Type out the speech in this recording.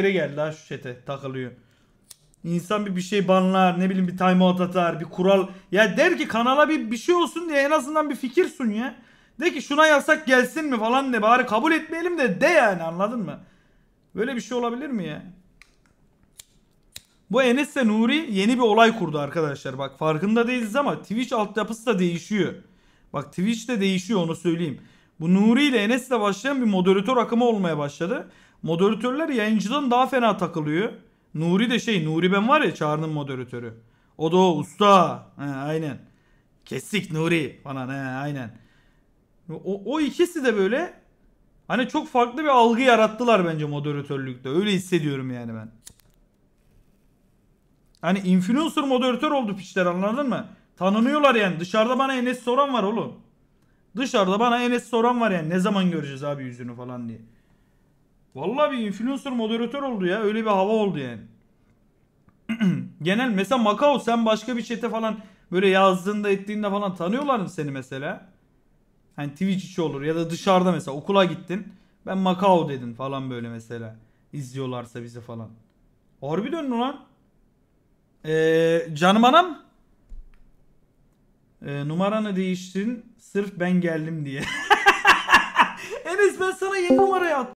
yere geldi ha şu çete takılıyor. İnsan bir bir şey banlar, ne bileyim bir timeout atar, bir kural. Ya der ki kanala bir bir şey olsun diye en azından bir fikir sun ya. De ki şuna yasak gelsin mi falan de bari kabul etmeyelim de de yani anladın mı? Böyle bir şey olabilir mi ya? Bu Enes ve Nuri yeni bir olay kurdu arkadaşlar. Bak farkında değiliz ama Twitch altyapısı da değişiyor. Bak Twitch de değişiyor onu söyleyeyim. Bu Nuri ile Enes'le başlayan bir moderatör akımı olmaya başladı. Moderatörler yayıncıdan daha fena takılıyor. Nuri de şey Nuri ben var ya Çağrı'nın moderatörü. O da o usta. He, aynen. Kesik Nuri falan he, aynen. O, o ikisi de böyle hani çok farklı bir algı yarattılar bence moderatörlükte. Öyle hissediyorum yani ben. Hani influencer moderatör oldu piçler anladın mı? Tanınıyorlar yani. Dışarıda bana Enes soran var oğlum. Dışarıda bana Enes soran var yani. Ne zaman göreceğiz abi yüzünü falan diye. Vallahi bir influencer moderatör oldu ya. Öyle bir hava oldu yani. Genel mesela Macao sen başka bir çete falan böyle yazdığında ettiğinde falan tanıyorlar mı seni mesela? Hani Twitch içi olur ya da dışarıda mesela okula gittin. Ben Macao dedin falan böyle mesela. izliyorlarsa bizi falan. Harbi döndü lan. Ee, canım anam. Ee, numaranı değiştirin. Sırf ben geldim diye. Enes ben sana yeni numarayı attım.